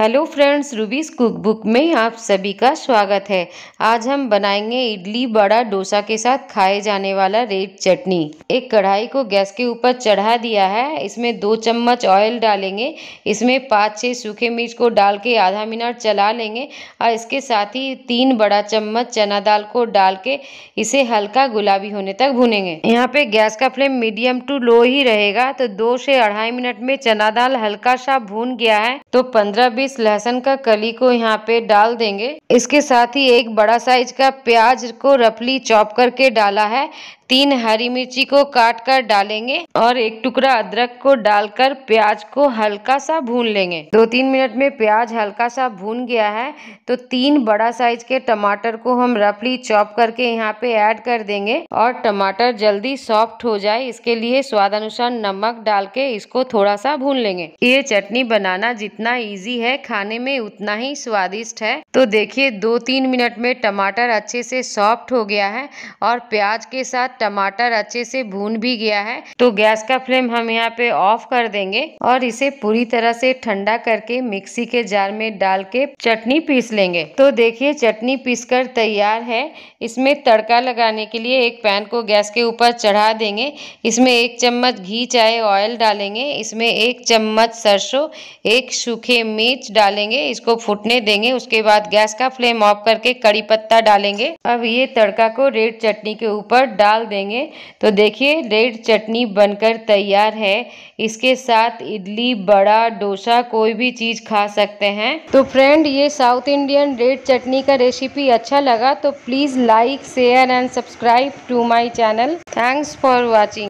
hello friends rubies cookbook में आप सभी का स्वागत है आज हम बनाएंगे इडली बड़ा डोसा के साथ खाए जाने वाला रेड चटनी एक कढ़ाई को गैस के ऊपर चढ़ा दिया है इसमें दो चम्मच ऑयल डालेंगे इसमें पाँच छः सूखे मिर्च को डाल के आधा मिनट चला लेंगे और इसके साथ ही तीन बड़ा चम्मच चना दाल को डाल के इसे हल्का गुलाबी होने तक भुनेंगे यहाँ पे गैस का फ्लेम मीडियम टू लो ही रहेगा तो दो से अढ़ाई मिनट में चना दाल हल्का सा भून गया है तो पंद्रह बीस इस लहसुन का कली को यहाँ पे डाल देंगे इसके साथ ही एक बड़ा साइज का प्याज को रफली चॉप करके डाला है तीन हरी मिर्ची को काट कर डालेंगे और एक टुकड़ा अदरक को डालकर प्याज को हल्का सा भून लेंगे दो तीन मिनट में प्याज हल्का सा भून गया है तो तीन बड़ा साइज के टमाटर को हम रफली चॉप करके यहाँ पे ऐड कर देंगे और टमाटर जल्दी सॉफ्ट हो जाए इसके लिए स्वाद अनुसार नमक डाल के इसको थोड़ा सा भून लेंगे ये चटनी बनाना जितना इजी है खाने में उतना ही स्वादिष्ट है तो देखिए दो तीन मिनट में टमाटर अच्छे से सॉफ्ट हो गया है और प्याज के साथ टमाटर अच्छे से भून भी गया है तो गैस का फ्लेम हम यहाँ पे ऑफ कर देंगे और इसे पूरी तरह से ठंडा करके मिक्सी के जार में डाल के चटनी पीस लेंगे तो देखिए चटनी पीस कर तैयार है इसमें तड़का लगाने के लिए एक पैन को गैस के ऊपर चढ़ा देंगे इसमें एक चम्मच घी चाहे ऑयल डालेंगे इसमें एक चम्मच सरसों एक सूखे मिर्च डालेंगे इसको फूटने देंगे उसके बाद गैस का फ्लेम ऑफ करके कड़ी पत्ता डालेंगे अब ये तड़का को रेड चटनी के ऊपर डाल देंगे तो देखिए रेड चटनी बनकर तैयार है इसके साथ इडली बड़ा डोसा कोई भी चीज़ खा सकते हैं तो फ्रेंड ये साउथ इंडियन रेड चटनी का रेसिपी अच्छा लगा तो please like share and subscribe to my channel thanks for watching